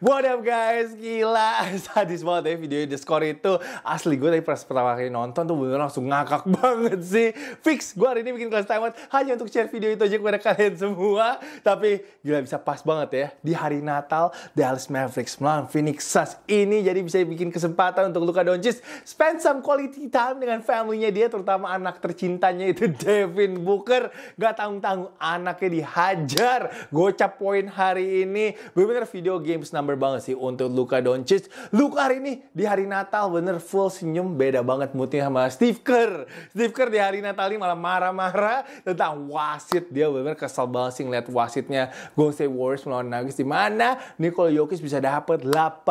What up guys, gila sadis banget ya video The Score itu Asli gue tadi pas pertama kali nonton tuh bener langsung ngakak banget sih Fix, gue hari ini bikin kelas timeout hanya untuk share video itu aja kepada kalian semua Tapi gila bisa pas banget ya Di hari Natal, Dallas Mavericks melawan Phoenix Suns ini Jadi bisa bikin kesempatan untuk Luka Doncic Spend some quality time dengan familynya dia Terutama anak tercintanya itu Devin Booker Gak tanggung-tanggung anaknya dihajar Gocap poin hari ini Bener-bener video games number remember banget sih untuk Luka Doncic. Luka hari ini di hari Natal bener full senyum beda banget moodnya sama Steve Kerr. Steve Kerr di hari Natal ini malah marah-marah tentang wasit. Dia bener kesel banget sih ngeliat wasitnya Golden State Warriors melawan Nuggets di mana Nikola Jokic bisa dapat 18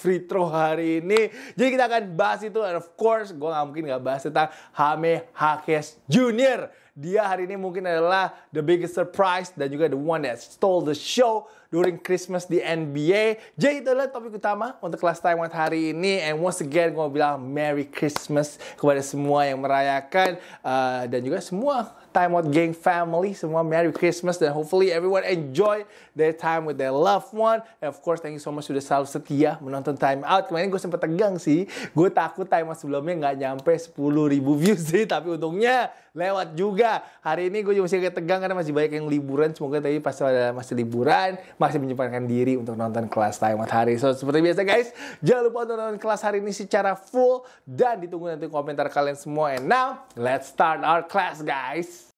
free throw hari ini. Jadi kita akan bahas itu and of course gue gak mungkin gak bahas tentang Hame Hakes Junior dia hari ini mungkin adalah the biggest surprise dan juga the one that stole the show during Christmas di NBA. Jadi itu adalah topik utama untuk kelas Taiwan hari ini. And once again, gue mau bilang Merry Christmas kepada semua yang merayakan uh, dan juga semua Time Out Gang family semua Merry Christmas dan hopefully everyone enjoy their time with their loved one and of course thank you so much sudah selalu setia menonton Time Out kemarin gue sempat tegang sih gue takut Time Out sebelumnya nggak nyampe 10 ribu views sih tapi untungnya lewat juga hari ini gue juga masih agak tegang karena masih banyak yang liburan semoga tadi pas ada masih liburan masih menyempatkan diri untuk nonton kelas Time hari So seperti biasa guys, jangan lupa untuk nonton kelas hari ini secara full dan ditunggu nanti komentar kalian semua. And now, let's start our class guys.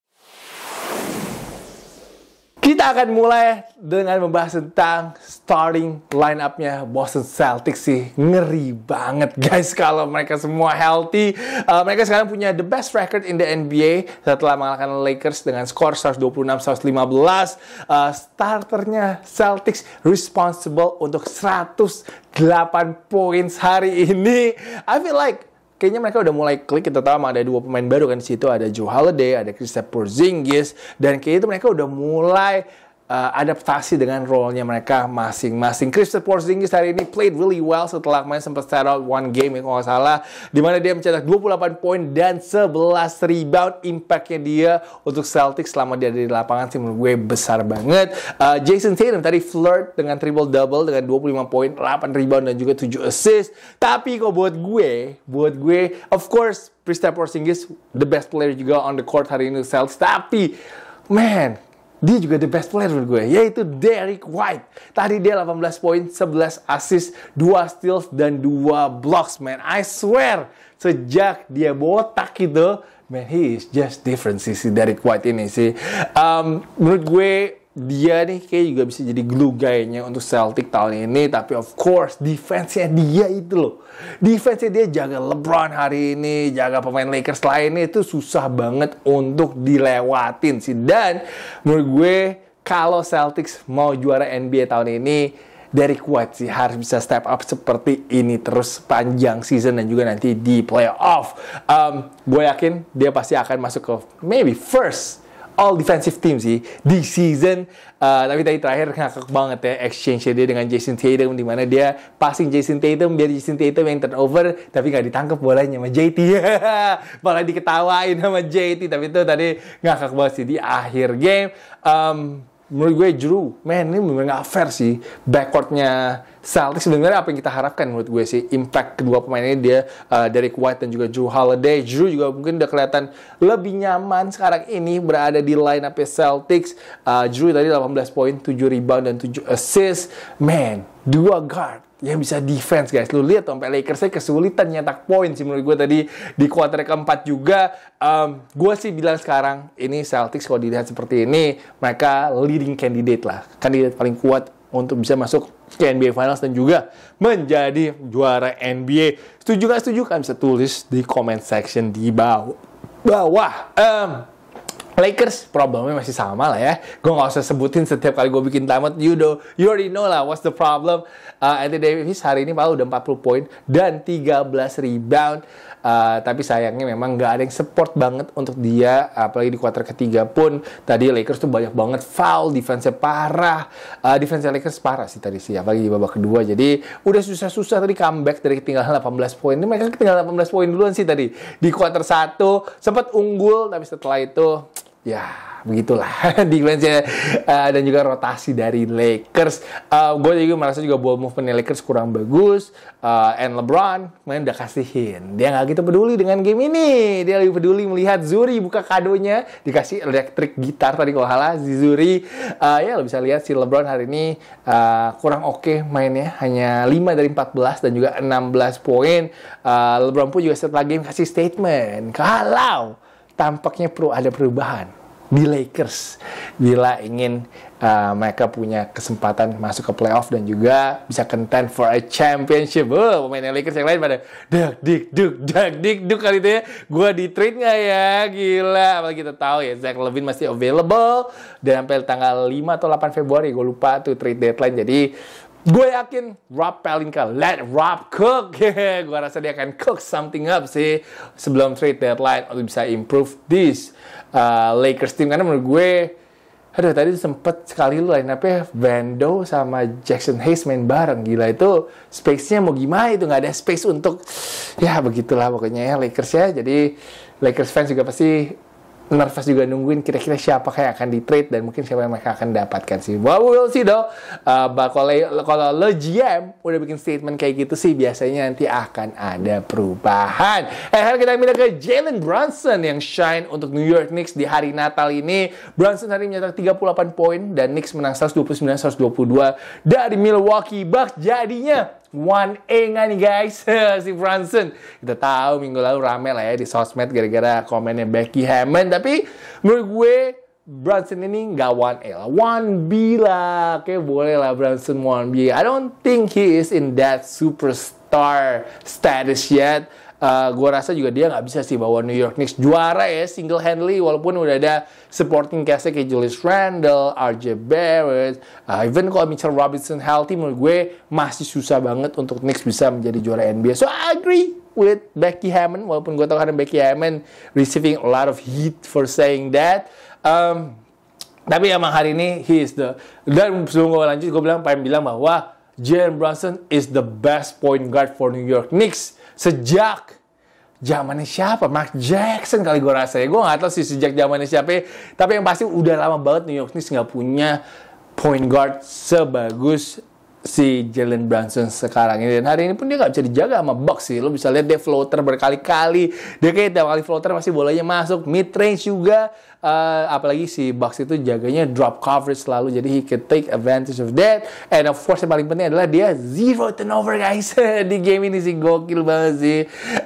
Kita akan mulai dengan membahas tentang starting up nya Boston Celtics sih. Ngeri banget guys kalau mereka semua healthy. Uh, mereka sekarang punya the best record in the NBA setelah mengalahkan Lakers dengan skor 126-115. Uh, eh, starternya Celtics responsible untuk 108 points hari ini. I feel like kayaknya mereka udah mulai klik kita tahu ada dua pemain baru kan di situ ada Joe Holiday, ada Christopher Porzingis dan kayaknya itu mereka udah mulai uh, adaptasi dengan role-nya mereka masing-masing. Christopher Porzingis hari ini played really well setelah main sempat start out one game yang kalau salah, di mana dia mencetak 28 poin dan 11 rebound. Impactnya dia untuk Celtics selama dia di lapangan sih menurut gue besar banget. Uh, Jason Tatum tadi flirt dengan triple double dengan 25 poin, 8 rebound dan juga 7 assist. Tapi kok buat gue, buat gue, of course Christopher Porzingis the best player juga on the court hari ini Celtics. Tapi man, dia juga the best player menurut gue, yaitu Derek White. Tadi dia 18 poin, 11 assist, 2 steals, dan 2 blocks, man. I swear, sejak dia botak itu, man, he is just different sih, si Derek White ini sih. Um, menurut gue, dia nih kayak juga bisa jadi glue guy-nya untuk Celtic tahun ini tapi of course defense-nya dia itu loh defense dia jaga LeBron hari ini jaga pemain Lakers lainnya itu susah banget untuk dilewatin sih dan menurut gue kalau Celtics mau juara NBA tahun ini dari kuat sih harus bisa step up seperti ini terus panjang season dan juga nanti di playoff um, gue yakin dia pasti akan masuk ke maybe first all defensive team sih di season uh, tapi tadi terakhir ngakak banget ya exchange dia dengan Jason Tatum di mana dia passing Jason Tatum biar Jason Tatum yang turnover tapi nggak ditangkap bolanya sama JT malah diketawain sama JT tapi itu tadi ngakak banget sih di akhir game um, menurut gue Drew man ini memang nggak fair sih backcourtnya Celtics sebenarnya apa yang kita harapkan menurut gue sih impact kedua pemain ini dia uh, eh, Derek White dan juga Drew Holiday Drew juga mungkin udah kelihatan lebih nyaman sekarang ini berada di line up ya Celtics uh, Drew tadi 18 poin 7 rebound dan 7 assist man dua guard yang bisa defense guys. Lu lihat sampai Lakers saya kesulitan nyetak poin sih menurut gue tadi di kuarter keempat juga. Um, gue sih bilang sekarang ini Celtics kalau dilihat seperti ini mereka leading candidate lah, kandidat paling kuat untuk bisa masuk ke NBA Finals dan juga menjadi juara NBA. Setuju nggak setuju? Kalian bisa tulis di comment section di bawah. Bawah. Um, Lakers problemnya masih sama lah ya. Gue gak usah sebutin setiap kali gue bikin tamat. You know, you already know lah what's the problem. Uh, Anthony Davis hari ini malah udah 40 poin dan 13 rebound. Eh, tapi sayangnya memang nggak ada yang support banget untuk dia apalagi di kuarter ketiga pun tadi Lakers tuh banyak banget foul defense parah uh, eh, defense Lakers parah sih tadi sih apalagi di babak kedua jadi udah susah-susah tadi comeback dari ketinggalan 18 poin ini mereka ketinggalan 18 poin duluan sih tadi di kuarter satu sempat unggul tapi setelah itu ya begitulah di uh, dan juga rotasi dari Lakers. Uh, eh, gue juga merasa juga ball movement Lakers kurang bagus. Uh, and LeBron main udah kasihin. Dia nggak gitu peduli dengan game ini. Dia lebih peduli melihat Zuri buka kadonya dikasih elektrik gitar tadi kalau halah si Zuri. Uh, ya lo bisa lihat si LeBron hari ini uh, kurang oke okay mainnya. Hanya 5 dari 14 dan juga 16 poin. Uh, LeBron pun juga setelah game kasih statement kalau tampaknya perlu ada perubahan di Lakers bila ingin uh, mereka punya kesempatan masuk ke playoff dan juga bisa contend for a championship. Oh, pemain Lakers yang lain pada duk dik duk duk dik duk kali itu ya. Gua di trade nggak ya? Gila. Apalagi kita tahu ya Zach Levine masih available dan sampai tanggal 5 atau 8 Februari gue lupa tuh trade deadline. Jadi Gue yakin Rob Pelinka, let Rob cook. gue rasa dia akan cook something up sih sebelum trade deadline untuk bisa improve this uh, Lakers team karena menurut gue aduh tadi sempet sekali lu lain apa, nya Vando sama Jackson Hayes main bareng gila itu space-nya mau gimana itu nggak ada space untuk ya begitulah pokoknya ya Lakers ya jadi Lakers fans juga pasti nervous juga nungguin kira-kira siapa yang akan di trade dan mungkin siapa yang mereka akan dapatkan sih. Well, we'll see though. Uh, kalau kalau lo GM udah bikin statement kayak gitu sih biasanya nanti akan ada perubahan. Eh, hari kita pindah ke Jalen Brunson yang shine untuk New York Knicks di hari Natal ini. Brunson hari ini puluh 38 poin dan Knicks menang 129-122 dari Milwaukee Bucks. Jadinya One a nggak nih guys si Brunson kita tahu minggu lalu rame lah ya di sosmed gara-gara komennya Becky Hammond tapi menurut gue Brunson ini nggak One a lah 1B lah oke boleh lah Brunson One b I don't think he is in that superstar status yet uh, eh, gue rasa juga dia nggak bisa sih bawa New York Knicks juara ya single handedly walaupun udah ada supporting cast kayak Julius Randle, RJ Barrett, uh, even kalau Mitchell Robinson healthy menurut gue masih susah banget untuk Knicks bisa menjadi juara NBA. So I agree with Becky Hammond walaupun gue tahu karena Becky Hammond receiving a lot of heat for saying that. Um, tapi emang hari ini he is the dan sebelum gue lanjut gue bilang pengen bilang bahwa Jalen Brunson is the best point guard for New York Knicks sejak zamannya siapa? Mark Jackson kali gue rasa ya Gue gak tau sih sejak zamannya siapa. Ya. Tapi yang pasti udah lama banget New York Knicks nggak punya point guard sebagus si Jalen Brunson sekarang ini dan hari ini pun dia gak bisa dijaga sama box sih lo bisa lihat dia floater berkali-kali dia kayak tiap kali floater masih bolanya masuk mid range juga uh, apalagi si Bucks itu jaganya drop coverage selalu jadi he can take advantage of that and of course yang paling penting adalah dia zero turnover guys di game ini sih gokil banget sih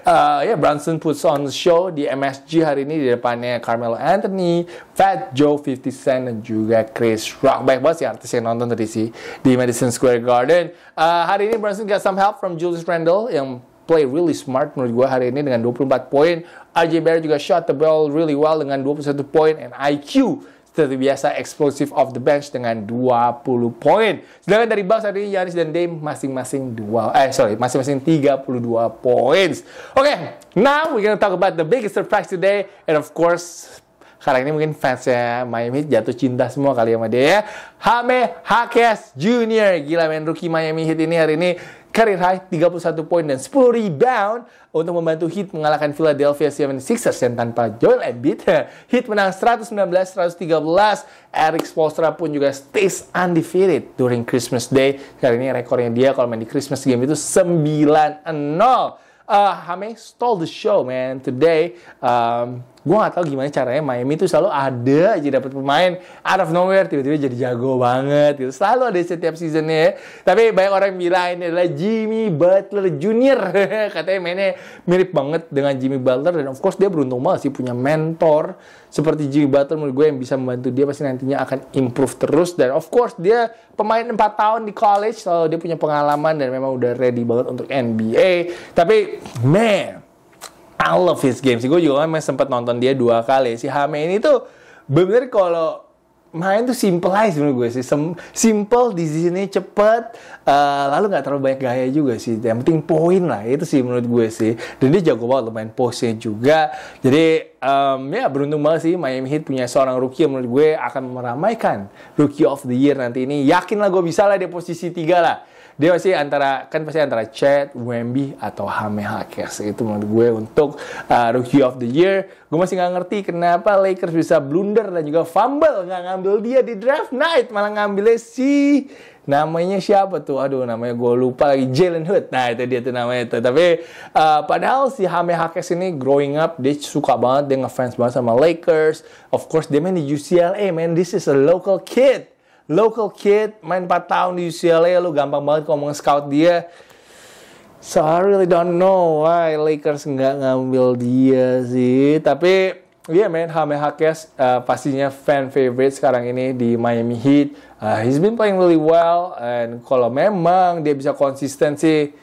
uh, ya yeah, Brunson puts on show di MSG hari ini di depannya Carmelo Anthony Fat Joe 50 Cent dan juga Chris Rock baik banget sih artis yang nonton tadi sih di Madison Square Garden uh, hari ini Brunson got some help from Julius Randle yang play really smart menurut gue hari ini dengan 24 poin. RJ Barrett juga shot the ball really well dengan 21 poin and IQ seperti biasa explosive off the bench dengan 20 poin. Sedangkan dari Bucks hari ini Yanis dan Dame masing-masing dua eh sorry, masing-masing 32 poin. Oke, okay, now we're gonna talk about the biggest surprise today and of course karena ini mungkin fansnya Miami Heat jatuh cinta semua kali sama dia ya. Hame Hakes Junior. Gila men, rookie Miami Heat ini hari ini career high 31 poin dan 10 rebound untuk membantu Heat mengalahkan Philadelphia 76ers yang tanpa Joel Embiid Heat menang 119-113 Eric Spoelstra pun juga stays undefeated during Christmas Day kali ini rekornya dia kalau main di Christmas game itu 9-0 Uh, Hame stole the show, man. Today, um, gue gak tau gimana caranya Miami itu selalu ada aja dapat pemain out of nowhere tiba-tiba jadi jago banget gitu selalu ada setiap seasonnya ya. tapi banyak orang bilang ini adalah Jimmy Butler Junior katanya mainnya mirip banget dengan Jimmy Butler dan of course dia beruntung banget sih punya mentor seperti Jimmy Butler menurut gue yang bisa membantu dia pasti nantinya akan improve terus dan of course dia pemain 4 tahun di college lalu dia punya pengalaman dan memang udah ready banget untuk NBA tapi man I love his games. Gue juga kan sempet nonton dia dua kali. Si Hame ini tuh bener kalau main tuh simple aja menurut gue sih. simple di sini cepet, uh, lalu nggak terlalu banyak gaya juga sih. Yang penting poin lah itu sih menurut gue sih. Dan dia jago banget main pose juga. Jadi um, ya beruntung banget sih Miami Heat punya seorang rookie yang menurut gue akan meramaikan rookie of the year nanti ini. Yakin lah gue bisa lah dia posisi tiga lah dia pasti antara kan pasti antara Chad, Wemby atau Hame Hakers itu menurut gue untuk uh, Rookie of the Year. Gue masih nggak ngerti kenapa Lakers bisa blunder dan juga fumble nggak ngambil dia di draft night malah ngambilnya si namanya siapa tuh aduh namanya gue lupa lagi Jalen Hood nah itu dia tuh namanya itu tapi uh, padahal si Hame Hakes ini growing up dia suka banget dia ngefans banget sama Lakers of course dia main di UCLA man this is a local kid local kid, main 4 tahun di UCLA, lu gampang banget ngomong scout dia. So I really don't know why Lakers nggak ngambil dia sih. Tapi yeah man, Hame Hakes uh, pastinya fan favorite sekarang ini di Miami Heat. Uh, he's been playing really well and kalau memang dia bisa konsisten sih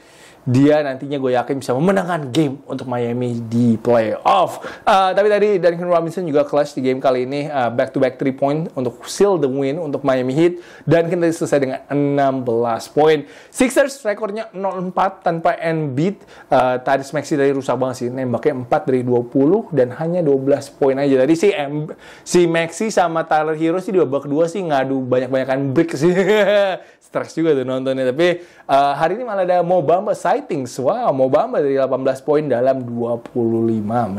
dia nantinya gue yakin bisa memenangkan game untuk Miami di playoff. Uh, tapi tadi Duncan Robinson juga clash di game kali ini uh, back to back 3 point untuk seal the win untuk Miami Heat dan kita selesai dengan 16 poin. Sixers rekornya 0-4 tanpa Embiid. Uh, tadi Maxi dari rusak banget sih nembaknya 4 dari 20 dan hanya 12 poin aja. Tadi si M si Maxi sama Tyler Hero sih di babak kedua sih ngadu banyak-banyakan break sih. Stress juga tuh nontonnya tapi uh, hari ini malah ada Mo Bamba exciting. Wow, bamba dari 18 poin dalam 25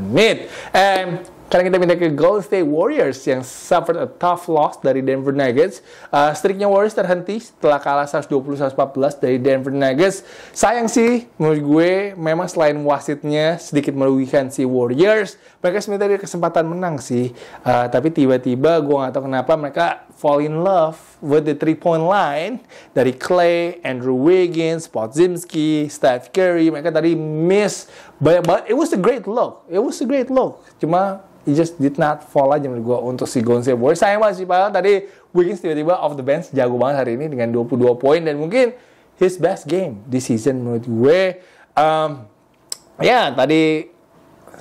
menit. And karena kita minta ke Golden State Warriors yang suffered a tough loss dari Denver Nuggets. Uh, streaknya Warriors terhenti setelah kalah 120-114 dari Denver Nuggets. Sayang sih, menurut gue memang selain wasitnya sedikit merugikan si Warriors, mereka sebenarnya ada kesempatan menang sih. Uh, tapi tiba-tiba gue gak tau kenapa mereka fall in love with the three-point line dari Clay, Andrew Wiggins, Podzimski, Steph Curry. Mereka tadi miss banyak banget. It was a great look. It was a great look. Cuma it just did not fall aja menurut gue untuk si Gonzalo Boy. Sayang banget sih, padahal tadi Wiggins tiba-tiba off the bench jago banget hari ini dengan 22 poin dan mungkin his best game this season menurut gue. Um, ya, yeah, tadi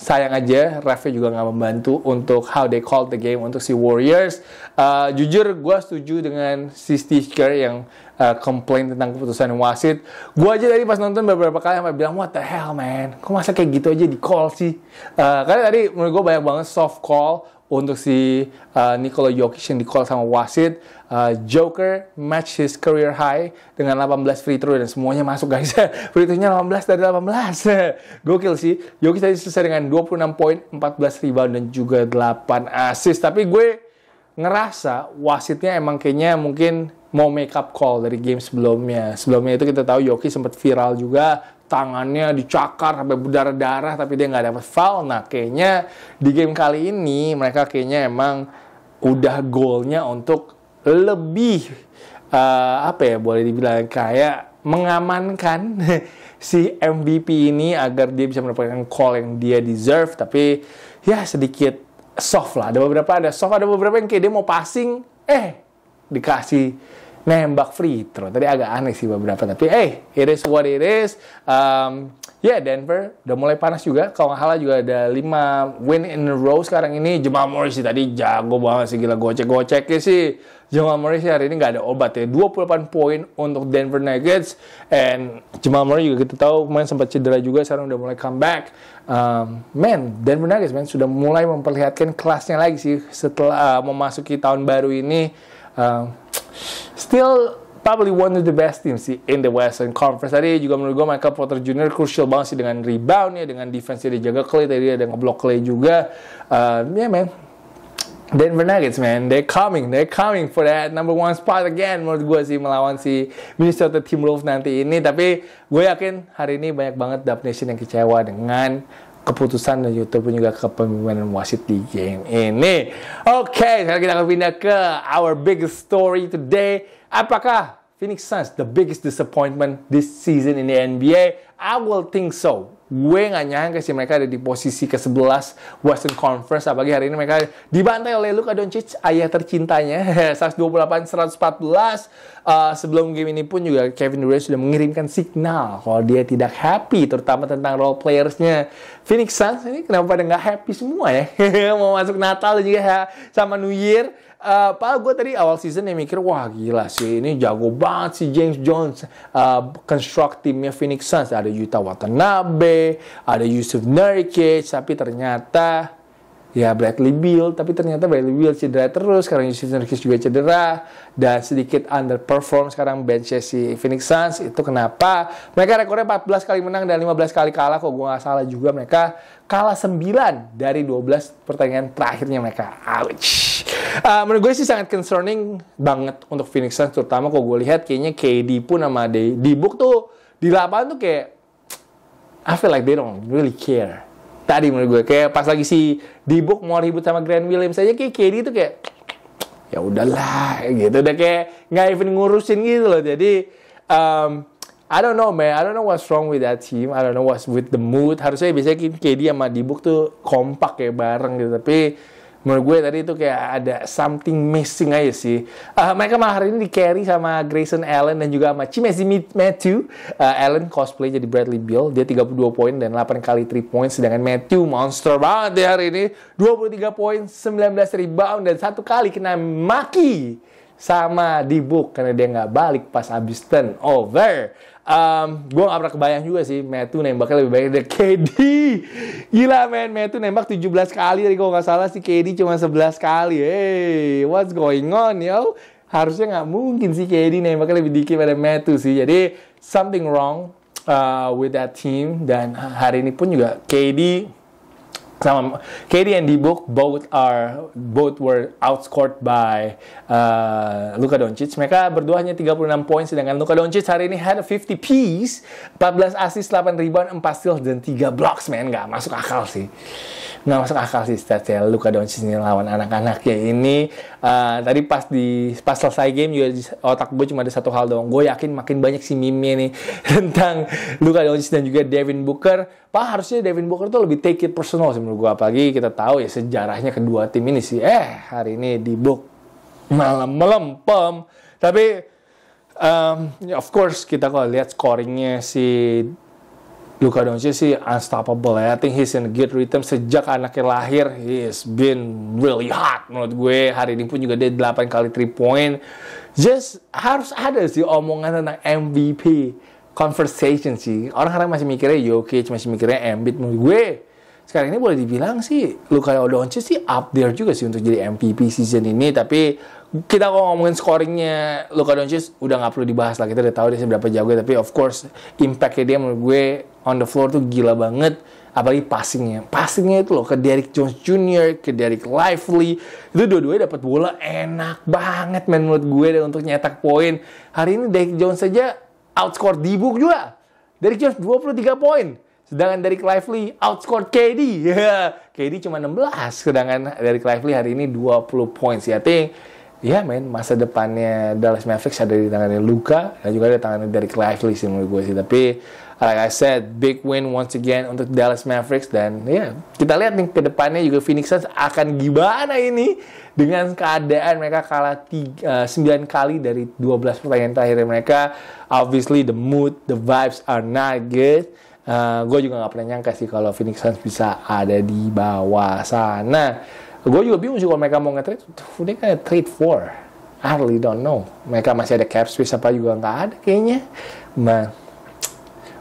sayang aja refnya juga nggak membantu untuk how they call the game untuk si Warriors. Uh, jujur gue setuju dengan si Kerr yang uh, komplain tentang keputusan wasit. Gue aja tadi pas nonton beberapa kali sampai bilang what the hell man, kok masa kayak gitu aja di call sih? Uh, karena tadi menurut gue banyak banget soft call untuk si uh, Nikola Jokic yang di call sama wasit uh, Joker match his career high dengan 18 free throw dan semuanya masuk guys free throw-nya 18 dari 18 gokil sih Jokic tadi selesai dengan 26 poin 14 rebound dan juga 8 assist tapi gue ngerasa wasitnya emang kayaknya mungkin mau make up call dari game sebelumnya. Sebelumnya itu kita tahu Yoki sempat viral juga tangannya dicakar sampai berdarah-darah tapi dia nggak dapat foul. Nah, kayaknya di game kali ini mereka kayaknya emang udah golnya untuk lebih uh, apa ya boleh dibilang kayak mengamankan si MVP ini agar dia bisa mendapatkan call yang dia deserve tapi ya sedikit soft lah ada beberapa ada soft ada beberapa yang kayak dia mau passing eh dikasih nembak free throw. Tadi agak aneh sih beberapa, tapi hey, it is what it is. Um, ya yeah, Denver udah mulai panas juga. Kalau nggak salah juga ada 5 win in a row sekarang ini. Jamal Murray sih tadi jago banget sih, gila gocek gocek sih. Jamal Murray sih hari ini nggak ada obat ya. 28 poin untuk Denver Nuggets. And Jamal Murray juga kita tahu main sempat cedera juga, sekarang udah mulai comeback. Um, man, Denver Nuggets man sudah mulai memperlihatkan kelasnya lagi sih setelah uh, memasuki tahun baru ini. Uh, still probably one of the best teams in the Western Conference. Tadi juga menurut gue Michael Porter Jr. crucial banget sih dengan reboundnya, dengan defense dia dijaga Clay tadi ada ngeblok Clay juga. Uh, yeah man, Denver Nuggets man, they coming, they coming for that number one spot again menurut gue sih melawan si Minnesota Timberwolves nanti ini. Tapi gue yakin hari ini banyak banget Dub Nation yang kecewa dengan keputusan dan YouTube juga kepemimpinan wasit di game ini. Oke, okay, sekarang kita akan pindah ke our biggest story today. Apakah Phoenix Suns the biggest disappointment this season in the NBA? I will think so gue gak nyangka sih mereka ada di posisi ke-11 Western Conference apalagi hari ini mereka dibantai oleh Luka Doncic ayah tercintanya 128 114 uh, sebelum game ini pun juga Kevin Durant sudah mengirimkan signal kalau dia tidak happy terutama tentang role playersnya Phoenix Suns ini kenapa pada gak happy semua ya mau masuk Natal juga sama New Year uh, eh, Pak gue tadi awal season yang mikir wah gila sih ini jago banget si James Jones uh, construct timnya Phoenix Suns ada Yuta Watanabe ada Yusuf Nurkic tapi ternyata ya Bradley Beal tapi ternyata Bradley Beal cedera terus sekarang Yusuf Nurkic juga cedera dan sedikit underperform sekarang bench si Phoenix Suns itu kenapa mereka rekornya 14 kali menang dan 15 kali kalah kok gue gak salah juga mereka kalah 9 dari 12 pertandingan terakhirnya mereka ouch uh, menurut gue sih sangat concerning banget untuk Phoenix Suns terutama kalau gue lihat kayaknya KD pun sama di di book tuh di lapangan tuh kayak I feel like they don't really care tadi menurut gue kayak pas lagi si di book mau ribut sama Grand Williams aja kayak KD tuh kayak ya udahlah gitu udah kayak nggak even ngurusin gitu loh jadi um, I don't know man I don't know what's wrong with that team I don't know what's with the mood harusnya biasanya KD sama Dibuk tuh kompak ya bareng gitu tapi menurut gue tadi itu kayak ada something missing aja sih. Uh, mereka malah hari ini di carry sama Grayson Allen dan juga sama Chimezi Matthew. Uh, Allen cosplay jadi Bradley Beal, dia 32 poin dan 8 kali 3 point sedangkan Matthew monster banget di hari ini. 23 poin, 19 rebound dan satu kali kena maki sama di book karena dia nggak balik pas abis turn over um, gue gak pernah kebayang juga sih Matthew nembaknya lebih baik dari KD gila men Matthew nembak 17 kali tadi kalau gak salah sih KD cuma 11 kali hey what's going on yo harusnya nggak mungkin sih KD nembaknya lebih dikit pada Matthew sih jadi something wrong uh, with that team dan hari ini pun juga KD sama KD and Dibuk both are both were outscored by uh, Luka Doncic. Mereka berdua hanya 36 poin sedangkan Luka Doncic hari ini had 50 piece, 14 assist, 8 rebound, 4 steals dan 3 blocks, man. Nggak masuk akal sih nggak masuk akal sih ya Luka Doncic ini lawan anak-anak ya ini uh, tadi pas di pas selesai game juga di otak gue cuma ada satu hal doang gue yakin makin banyak si Mimi nih tentang Luka Doncic dan juga Devin Booker pak harusnya Devin Booker tuh lebih take it personal sih menurut gue apalagi kita tahu ya sejarahnya kedua tim ini sih eh hari ini di book malam melempem tapi um, of course kita kalau lihat scoringnya si Luka Doncic sih unstoppable ya. I think he's in good rhythm sejak anaknya lahir. He's been really hot menurut gue. Hari ini pun juga dia 8 kali 3 point. Just harus ada sih omongan tentang MVP conversation sih. Orang-orang masih mikirnya Jokic, masih mikirnya Embiid menurut gue. Sekarang ini boleh dibilang sih Luka Doncic sih up there juga sih untuk jadi MVP season ini. Tapi kita kalau ngomongin scoringnya Luka Doncic udah nggak perlu dibahas lah kita udah tahu dia seberapa jago ya, tapi of course impactnya dia menurut gue on the floor tuh gila banget apalagi passingnya passingnya itu loh ke Derrick Jones Jr ke Derrick Lively itu dua-duanya dapat bola enak banget men menurut gue dan untuk nyetak poin hari ini Derrick Jones saja outscore Dibuk juga Derrick Jones 23 poin Sedangkan Derek Lively outscore KD. Yeah. KD cuma 16. Sedangkan Derek Lively hari ini 20 points. Ya, I think ya main masa depannya Dallas Mavericks ada di tangannya Luka dan juga ada di tangannya dari Lively sih menurut gue sih tapi like I said big win once again untuk Dallas Mavericks dan ya yeah, kita lihat nih ke depannya juga Phoenix Suns akan gimana ini dengan keadaan mereka kalah tiga, uh, eh, 9 kali dari 12 pertandingan terakhir mereka obviously the mood the vibes are not good uh, eh, gue juga gak pernah nyangka sih kalau Phoenix Suns bisa ada di bawah sana Gue juga bingung sih kalau mereka mau nge-trade, ini kan trade for. I really don't know. Mereka masih ada cap space apa juga nggak ada kayaknya. Nah,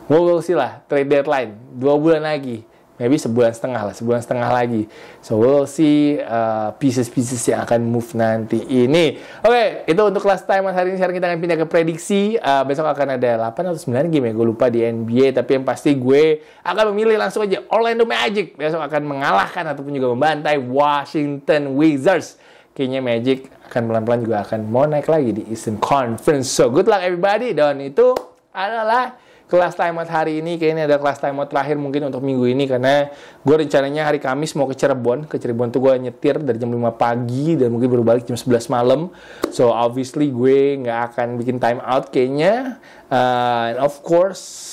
gue usah lah trade deadline dua bulan lagi maybe sebulan setengah lah, sebulan setengah lagi. So we'll see uh, pieces-pieces yang akan move nanti ini. Oke, okay, itu untuk last time hari ini. Sekarang kita akan pindah ke prediksi. Uh, besok akan ada 8 atau 9 game ya, gue lupa di NBA. Tapi yang pasti gue akan memilih langsung aja Orlando Magic. Besok akan mengalahkan ataupun juga membantai Washington Wizards. Kayaknya Magic akan pelan-pelan juga akan mau naik lagi di Eastern Conference. So good luck everybody. Dan itu adalah kelas timeout hari ini kayaknya ada kelas timeout terakhir mungkin untuk minggu ini karena gue rencananya hari Kamis mau ke Cirebon ke Cirebon tuh gue nyetir dari jam 5 pagi dan mungkin baru balik jam 11 malam so obviously gue nggak akan bikin timeout kayaknya uh, and of course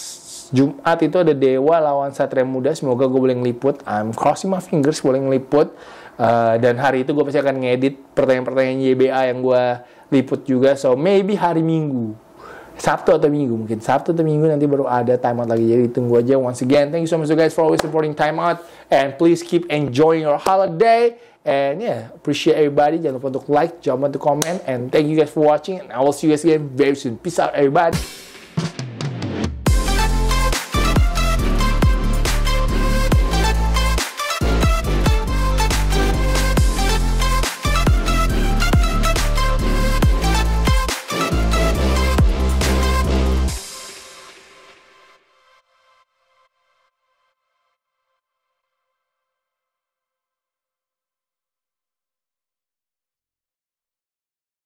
Jumat itu ada Dewa lawan Satria Muda semoga gue boleh ngeliput I'm crossing my fingers boleh ngeliput Uh, dan hari itu gue pasti akan ngedit pertanyaan-pertanyaan YBA yang gue liput juga. So maybe hari Minggu Sabtu atau Minggu mungkin Sabtu atau Minggu nanti baru ada timeout lagi jadi tunggu aja once again thank you so much guys for always supporting timeout and please keep enjoying your holiday and yeah appreciate everybody jangan lupa untuk like jangan lupa untuk comment and thank you guys for watching and I will see you guys again very soon peace out everybody